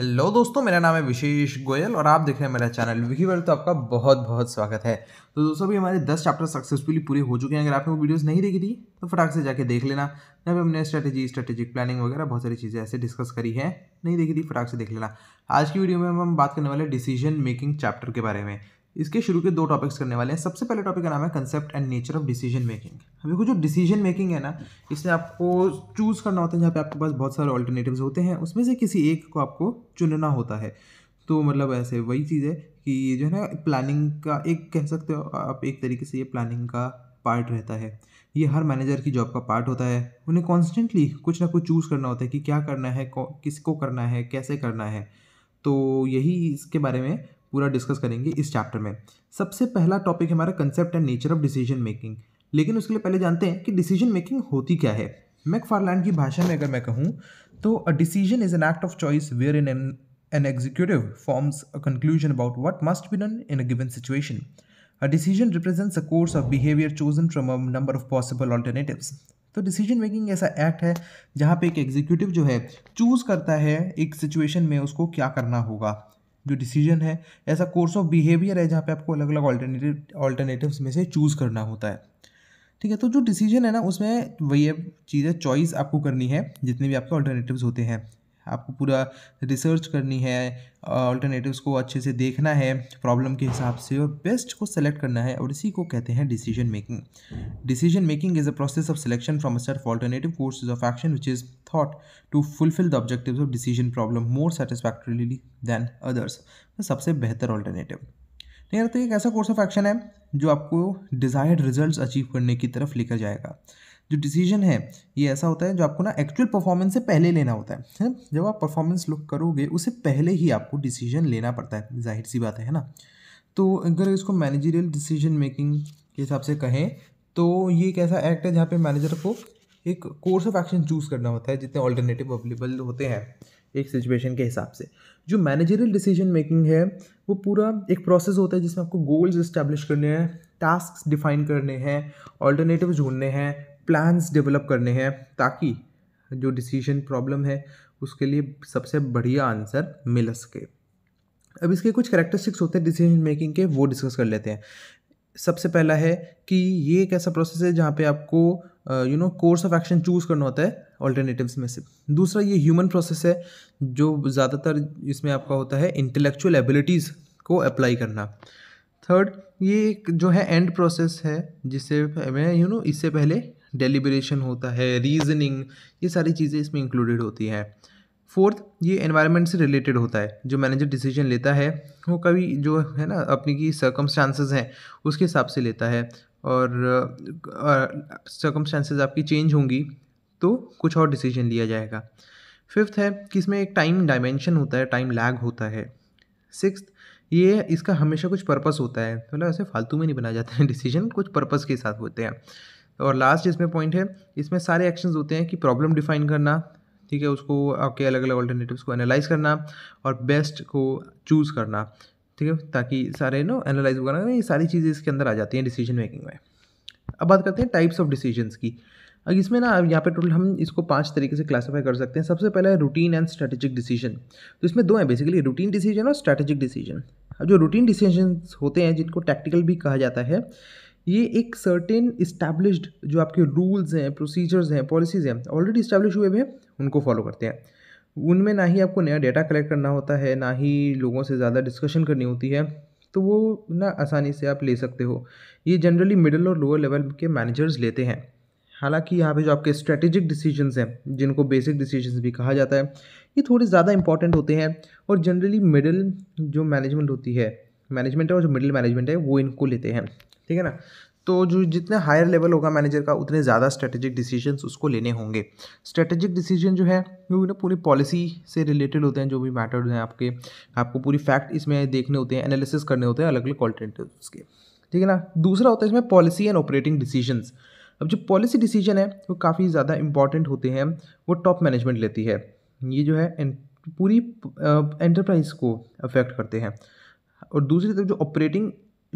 Hello दोस्तों मेरा नाम है विशेष गोयल और आप देख रहे हैं मेरा चैनल विकी वर्ल्ड तो आपका बहुत बहुत स्वागत है तो दोस्तों अभी हमारे 10 चैप्टर सक्सेसफुली पूरे हो चुके हैं अगर आपने वो वीडियोस नहीं देखी थी तो फटाक से जाके देख लेना जहाँ पे हमने स्ट्रेटेजी स्ट्रेटेजिक प्लानिंग वगैरह बहुत सारी चीज़ें ऐसे डिस्कस करी है नहीं देखी थी फटाक से देख लेना आज की वीडियो में हम बात करने वाले डिसीजन मेकिंग चैप्टर के बारे में इसके शुरू के दो टॉपिक्स करने वाले हैं सबसे पहले टॉपिक का नाम है concept and nature of decision making अब देखो जो डिसीजन मेकिंग है ना इसमें आपको चूज़ करना होता है जहाँ पे आपके पास बहुत सारे ऑल्टरनेटिव्स होते हैं उसमें से किसी एक को आपको चुनना होता है तो मतलब ऐसे वही चीज़ है कि ये जो है ना प्लानिंग का एक कह सकते हो आप एक तरीके से ये प्लानिंग का पार्ट रहता है ये हर मैनेजर की जॉब का पार्ट होता है उन्हें कॉन्स्टेंटली कुछ ना कुछ चूज़ करना होता है कि क्या करना है किसको करना है कैसे करना है तो यही इसके बारे में पूरा डिस्कस करेंगे इस चैप्टर में सबसे पहला टॉपिक हमारा concept and nature of decision making लेकिन उसके लिए पहले जानते हैं कि डिसीजन मेकिंग होती क्या है मैकफारलैंड की भाषा में अगर मैं कहूँ तो a decision is an act of choice wherein an an executive forms a conclusion about what must be done in a given situation a decision represents a course of behaviour chosen from a number of possible alternatives. तो decision making ऐसा act है जहाँ पे एक executive जो है choose करता है एक सिचुएशन में उसको क्या करना होगा जो डिसीजन है ऐसा कोर्स ऑफ बिहेवियर है जहाँ पे आपको अलग अलग ऑल्टरनेटिव ऑल्टरनेटिव्स में से चूज़ करना होता है ठीक है तो जो डिसीजन है ना उसमें वही चीज़ें चॉइस आपको करनी है जितने भी आपके ऑल्टरनेटिव्स होते हैं आपको पूरा रिसर्च करनी है ऑल्टरनेटिव्स को अच्छे से देखना है प्रॉब्लम के हिसाब से और बेस्ट को सेलेक्ट करना है और इसी को कहते हैं decision making decision making is a process of selection from a set of alternative courses of action which is thought to fulfil the objective of decision problem more satisfactorily than others सबसे बेहतर alternative नहीं तो एक ऐसा course of action है जो आपको desired results achieve करने की तरफ लेकर जाएगा जो डिसीजन है ये ऐसा होता है जो आपको ना एक्चुअल परफॉर्मेंस से पहले लेना होता है है जब आप परफॉर्मेंस लुक करोगे उससे पहले ही आपको डिसीजन लेना पड़ता है जाहिर सी बात है ना तो अगर इसको मैनेजरियल डिसीजन मेकिंग के हिसाब से कहें तो ये एक ऐसा एक्ट है जहाँ पे मैनेजर को एक कोर्स ऑफ एक्शन चूज़ करना होता है जितने ऑल्टरनेटिव अवेलेबल होते हैं एक सिचुएशन के हिसाब से जो मैनेजरियल डिसीजन मेकिंग है वो पूरा एक प्रोसेस होता है जिसमें आपको गोल्स इस्टेब्लिश करने हैं टास्क डिफाइन करने हैं ऑल्टरनेटिव ढूंढने हैं प्लान्स डेवलप करने हैं ताकि जो डिसीजन प्रॉब्लम है उसके लिए सबसे बढ़िया आंसर मिल सके अब इसके कुछ करेक्टरिस्टिक्स होते हैं डिसीजन मेकिंग के वो डिस्कस कर लेते हैं सबसे पहला है कि ये एक ऐसा प्रोसेस है जहाँ पे आपको you know course of action choose करना होता है ऑल्टरनेटिव्स में से दूसरा ये ह्यूमन प्रोसेस है जो ज़्यादातर इसमें आपका होता है इंटेलेक्चुअल एबिलिटीज़ को अप्लाई करना थर्ड ये एक जो है एंड प्रोसेस है जिसे मैं यू नो इससे पहले डेलीब्रेशन होता है रीजनिंग ये सारी चीज़ें इसमें इंक्लूडेड होती हैं फोर्थ ये एनवायरनमेंट से रिलेटेड होता है जो मैनेजर डिसीजन लेता है वो कभी जो है ना अपनी की सर्कमस्टांसेस हैं उसके हिसाब से लेता है और सर्कमस्टांसेस आपकी चेंज होंगी तो कुछ और डिसीजन लिया जाएगा फिफ्थ है कि इसमें एक टाइम डायमेंशन होता है टाइम लैग होता है सिक्स ये इसका हमेशा कुछ पर्पस होता है मतलब तो ऐसे फालतू में नहीं बनाया जाता है डिसीजन कुछ पर्पस के साथ होते हैं और लास्ट इसमें पॉइंट है इसमें सारे एक्शंस होते हैं कि प्रॉब्लम डिफाइन करना ठीक है उसको आपके अलग अलग ऑल्टरनेटिव्स को एनालाइज करना और बेस्ट को चूज़ करना ठीक है ताकि सारे नो एनालाइज वगैरह ये सारी चीज़ें इसके अंदर आ जाती हैं डिसीजन मेकिंग में अब बात करते हैं टाइप्स ऑफ डिसीजंस की अब इसमें ना यहाँ पे टोटल हम इसको पांच तरीके से क्लासिफाई कर सकते हैं सबसे पहले रूटीन एंड स्ट्रेटेजिक डिसीजन तो इसमें दो हैं बेसिकली रूटीन डिसीजन और स्ट्रेटेजिक डिसीजन अब जो रूटीन डिसीजन होते हैं जिनको टैक्टिकल भी कहा जाता है ये एक सर्टेन इस्टेब्लिश्ड जो आपके रूल्स हैं प्रोसीजर्स हैं पॉलिसीज़ हैं ऑलरेडी इस्टेब्लिश हुए हुए हैं उनको फॉलो करते हैं उनमें ना ही आपको नया डेटा कलेक्ट करना होता है ना ही लोगों से ज़्यादा डिस्कशन करनी होती है तो वो ना आसानी से आप ले सकते हो ये जनरली मिडिल और लोअर लेवल के मैनेजर्स लेते हैं हालांकि यहाँ पे जो आपके स्ट्रेटेजिक डिसीजंस हैं जिनको बेसिक डिसीजंस भी कहा जाता है ये थोड़े ज़्यादा इंपॉर्टेंट होते हैं और जनरली मिडिल जो मैनेजमेंट होती है मैनेजमेंट है और जो मिडिल मैनेजमेंट है वो इनको लेते हैं ठीक है ना तो जो जितने हायर लेवल होगा मैनेजर का उतने ज़्यादा स्ट्रेटेजिक डिसीजंस उसको लेने होंगे स्ट्रेटेजिक डिसीजन जो है वो ना पूरी पॉलिसी से रिलेटेड होते हैं जो भी मैटर हैं आपके आपको पूरी फैक्ट इसमें देखने होते हैं एनालिसिस करने होते हैं अलग अलग ऑल्टरनेटिव के ठीक है ना दूसरा होता है इसमें पॉलिसी एंड ऑपरेटिंग डिसीजनस अब जो पॉलिसी डिसीजन है वो काफ़ी ज़्यादा इंपॉर्टेंट होते हैं वो टॉप मैनेजमेंट लेती है ये जो है पूरी एंटरप्राइज को अफेक्ट करते हैं और दूसरी तरफ जो ऑपरेटिंग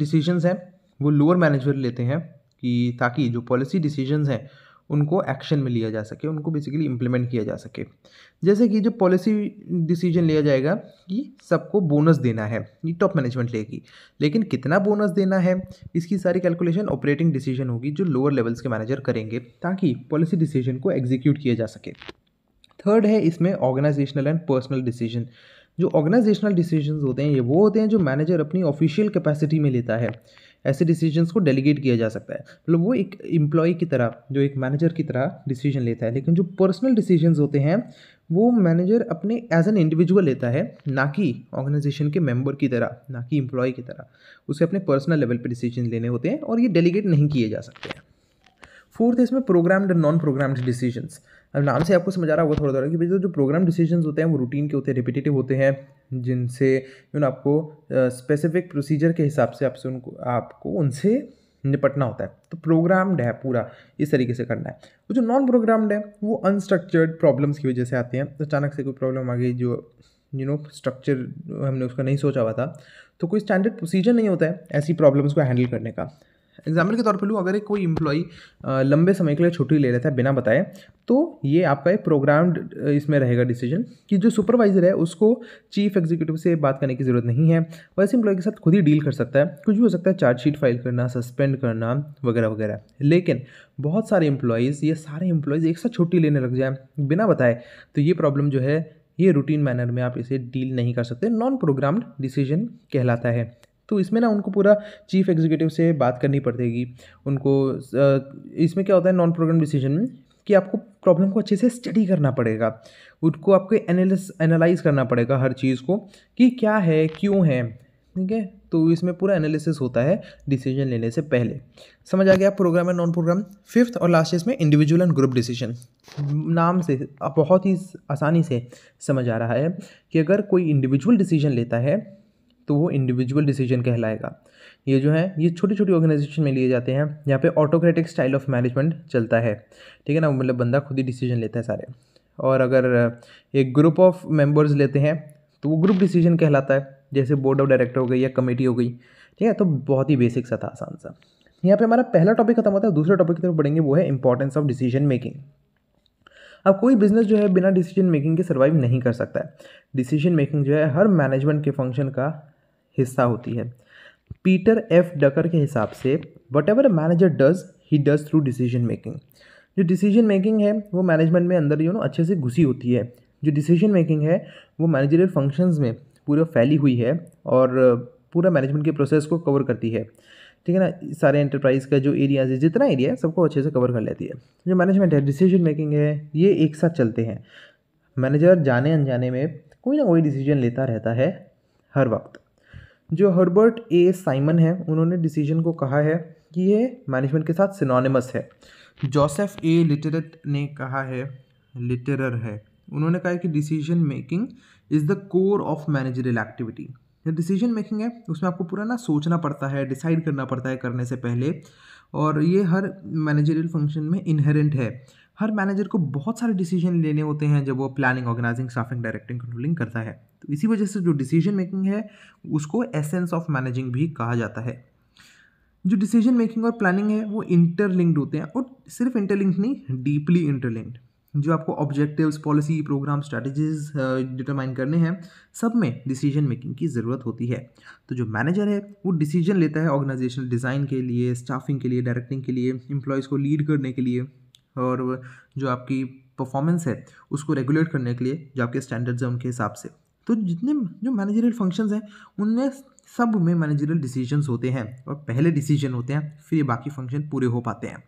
डिसीजंस हैं वो लोअर मैनेजमेंट लेते हैं कि ताकि जो पॉलिसी डिसीजंस हैं उनको एक्शन में लिया जा सके उनको बेसिकली इम्प्लीमेंट किया जा सके जैसे कि जो पॉलिसी डिसीजन लिया जाएगा कि सबको बोनस देना है ये टॉप मैनेजमेंट लेगी लेकिन कितना बोनस देना है इसकी सारी कैलकुलेशन ऑपरेटिंग डिसीजन होगी जो लोअर लेवल्स के मैनेजर करेंगे ताकि पॉलिसी डिसीजन को एग्जीक्यूट किया जा सके थर्ड है इसमें ऑर्गेनाइजेशनल एंड पर्सनल डिसीजन जो ऑर्गेनाइजेशनल डिसीजन होते हैं ये वो होते हैं जो मैनेजर अपनी ऑफिशियल कैपेसिटी में लेता है ऐसे डिसीजंस को डेलीगेट किया जा सकता है मतलब वो एक एम्प्लॉय की तरह जो एक मैनेजर की तरह डिसीजन लेता है लेकिन जो पर्सनल डिसीजंस होते हैं वो मैनेजर अपने एज एन इंडिविजुअल लेता है ना कि ऑर्गेनाइजेशन के मेंबर की तरह ना कि एम्प्लॉय की तरह उसे अपने पर्सनल लेवल पर डिसीजन लेने होते हैं और ये डेलीगेट नहीं किए जा सकते हैं फोर्थ इसमें programmed and non programmed decisions अब नाम से आपको समझा रहा होगा थोड़ा थोड़ा कि भाई जो प्रोग्राम डिसीजन होते हैं वो रूटीन के होते हैं रिपीटेटिव होते हैं जिनसे यू ना आपको स्पेसिफिक प्रोसीजर के हिसाब से आपसे उनको आपको उनसे निपटना होता है तो प्रोग्राम्ड है पूरा इस तरीके से करना है वो जो नॉन प्रोग्राम्ड है वो अनस्ट्रक्चर्ड प्रॉब्लम्स की वजह से आती हैं अचानक से कोई प्रॉब्लम आ गई जो यू नो स्ट्रक्चर हमने उसका नहीं सोचा हुआ था तो कोई स्टैंडर्ड प्रोसीजर नहीं होता है ऐसी प्रॉब्लम्स को हैंडल करने का एग्जाम्पल के तौर पर लूँ अगर एक कोई इम्प्लॉई लंबे समय के लिए छुट्टी ले लेता है बिना बताए तो ये आपका एक प्रोग्राम इसमें रहेगा डिसीजन कि जो सुपरवाइजर है उसको चीफ एग्जीक्यूटिव से बात करने की ज़रूरत नहीं है वैसे इम्प्लॉय के साथ खुद ही डील कर सकता है कुछ भी हो सकता है चार्जशीट फाइल करना सस्पेंड करना वगैरह वगैरह लेकिन बहुत सारे इम्प्लॉयज़ ये सारे एम्प्लॉयज़ एक साथ छुट्टी लेने लग जाए बिना बताए तो ये प्रॉब्लम जो है ये रूटीन मैनर में आप इसे डील नहीं कर सकते नॉन प्रोग्राम्ड डिसीजन कहलाता है तो इसमें ना उनको पूरा चीफ एग्जीक्यूटिव से बात करनी पड़ेगी उनको इसमें क्या होता है नॉन प्रोग्राम डिसीजन में कि आपको प्रॉब्लम को अच्छे से स्टडी करना पड़ेगा उनको आपको एनालिस एनालाइज करना पड़ेगा हर चीज़ को कि क्या है क्यों है ठीक है तो इसमें पूरा एनालिसिस होता है डिसीजन लेने से पहले समझ आ गया program and non program fifth और लास्ट इसमें इंडिविजुअल एंड ग्रुप डिसीजन नाम से बहुत ही आसानी से समझ आ रहा है कि अगर कोई इंडिविजुअल डिसीजन लेता है तो वो इंडिविजुअल डिसीजन कहलाएगा ये जो है ये छोटी छोटी ऑर्गेनाइजेशन में लिए जाते हैं यहाँ पे ऑटोक्रेटिक स्टाइल ऑफ मैनेजमेंट चलता है ठीक है ना मतलब बंदा खुद ही डिसीजन लेता है सारे और अगर एक ग्रुप ऑफ मेंबर्स लेते हैं तो वो ग्रुप डिसीजन कहलाता है जैसे बोर्ड ऑफ डायरेक्टर हो गई या कमेटी हो गई ठीक है तो बहुत ही बेसिक सा था आसान सा यहाँ पे हमारा पहला टॉपिक खत्म होता है दूसरे टॉपिक की तरफ बढ़ेंगे वो है इंपॉर्टेंस ऑफ डिसीजन मेकिंग अब कोई बिजनेस जो है बिना डिसीजन मेकिंग के सर्वाइव नहीं कर सकता है डिसीजन मेकिंग जो है हर मैनेजमेंट के फंक्शन का हिस्सा होती है पीटर एफ डकर के हिसाब से whatever manager does he does through decision making जो डिसीजन मेकिंग है वो मैनेजमेंट में अंदर यू नो अच्छे से घुसी होती है जो डिसीजन मेकिंग है वो मैनेजरियल फंक्शंस में पूरा फैली हुई है और पूरा मैनेजमेंट के प्रोसेस को कवर करती है ठीक है ना सारे एंटरप्राइज़ का जो एरियाज है जितना एरिया है सबको अच्छे से कवर कर लेती है जो मैनेजमेंट है डिसीजन मेकिंग है ये एक साथ चलते हैं मैनेजर जाने अनजाने में कोई ना कोई डिसीजन लेता रहता है हर वक्त जो हर्बर्ट ए साइमन है उन्होंने डिसीजन को कहा है कि ये मैनेजमेंट के साथ सिनोनिमस है जोसेफ ए लिटरेट ने कहा है लिटरर है उन्होंने कहा है कि decision making is the core of managerial activity जो डिसीजन मेकिंग है उसमें आपको पूरा ना सोचना पड़ता है डिसाइड करना पड़ता है करने से पहले और ये हर मैनेजरियल फंक्शन में इनहेरेंट है हर मैनेजर को बहुत सारे डिसीजन लेने होते हैं जब वो planning organising staffing directing controlling करता है तो इसी वजह से जो डिसीजन मेकिंग है उसको एसेंस ऑफ मैनेजिंग भी कहा जाता है जो डिसीजन मेकिंग और प्लानिंग है वो इंटरलिंक्ड होते हैं और सिर्फ इंटरलिंक्ड नहीं डीपली इंटरलिंक्ड जो आपको objectives policy program strategies determine करने हैं सब में डिसीजन मेकिंग की ज़रूरत होती है तो जो मैनेजर है वो डिसीजन लेता है ऑर्गेनाइजेशनल डिज़ाइन के लिए स्टाफिंग के लिए डायरेक्टिंग के लिए एम्प्लॉयज़ को लीड करने के लिए और जो आपकी परफॉर्मेंस है उसको रेगुलेट करने के लिए जो आपके स्टैंडर्ड्स हैं उनके हिसाब से तो जितने जो मैनेजरियल फंक्शंस हैं उनमें सब में मैनेजरियल डिसीजंस होते हैं और पहले डिसीजन होते हैं फिर ये बाकी फंक्शन पूरे हो पाते हैं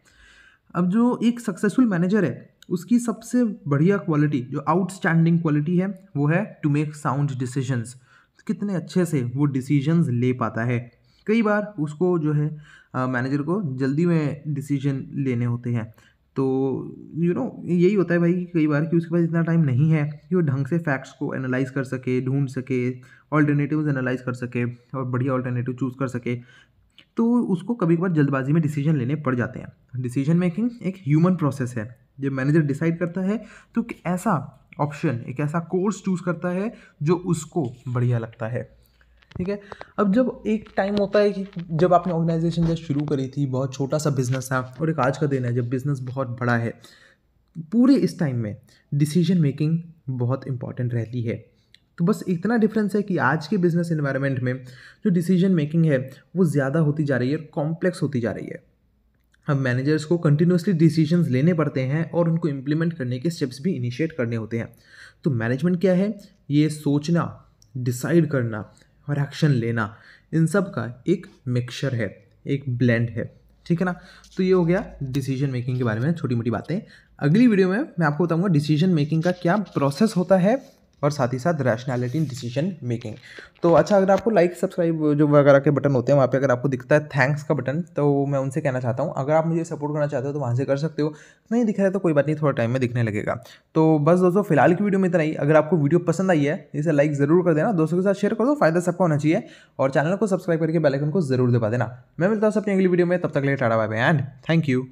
अब जो एक सक्सेसफुल मैनेजर है उसकी सबसे बढ़िया क्वालिटी जो आउटस्टैंडिंग क्वालिटी है वो है टू मेक साउंड डिसीजंस कितने अच्छे से वो डिसीजंस ले पाता है कई बार उसको जो है मैनेजर को जल्दी में डिसीजन लेने होते हैं तो यू नो यही होता है भाई कि कई बार कि उसके पास इतना टाइम नहीं है कि वो ढंग से फैक्ट्स को एनालाइज कर सके ढूंढ सके ऑल्टरनेटिव एनालाइज कर सके और बढ़िया ऑल्टरनेटिव चूज़ कर सके तो उसको कभी कभार जल्दबाजी में डिसीजन लेने पड़ जाते हैं डिसीजन मेकिंग एक ह्यूमन प्रोसेस है जब मैनेजर डिसाइड करता है तो ऐसा ऑप्शन एक ऐसा कोर्स चूज़ करता है जो उसको बढ़िया लगता है ठीक है अब जब एक टाइम होता है कि जब आपने ऑर्गेनाइजेशन जब शुरू करी थी बहुत छोटा सा बिजनेस था और एक आज का दिन है जब बिजनेस बहुत बड़ा है पूरे इस टाइम में डिसीजन मेकिंग बहुत इंपॉर्टेंट रहती है तो बस इतना डिफरेंस है कि आज के बिजनेस इन्वायरमेंट में जो डिसीजन मेकिंग है वो ज़्यादा होती जा रही है और कॉम्प्लेक्स होती जा रही है अब मैनेजर्स को कंटिन्यूसली डिसीजन लेने पड़ते हैं और उनको इम्प्लीमेंट करने के स्टेप्स भी इनिशिएट करने होते हैं तो मैनेजमेंट क्या है ये सोचना डिसाइड करना और एक्शन लेना इन सब का एक मिक्सचर है एक ब्लेंड है ठीक है ना तो ये हो गया डिसीजन मेकिंग के बारे में छोटी मोटी बातें अगली वीडियो में मैं आपको बताऊंगा डिसीजन मेकिंग का क्या प्रोसेस होता है और साथ ही साथ रैशनैलिटी इन डिसीजन मेकिंग तो अच्छा अगर आपको लाइक सब्सक्राइब जो वगैरह के बटन होते हैं वहाँ पे अगर आपको दिखता है थैंक्स का बटन तो मैं उनसे कहना चाहता हूँ अगर आप मुझे सपोर्ट करना चाहते हो तो वहाँ से कर सकते हो नहीं दिख रहा है तो कोई बात नहीं थोड़ा टाइम में दिखने लगेगा तो बस दोस्तों फिलहाल की वीडियो में इतना ही अगर आपको वीडियो पसंद आई है इसे लाइक ज़रूर कर देना दोस्तों के साथ शेयर कर दो फायदा सबका होना चाहिए और चैनल को सब्सक्राइब करके बेलाइकन को जरूर दबा देना मैं मिलता हूँ अपनी अगली वीडियो में तब तक ले टाड़ा bye bye and thank you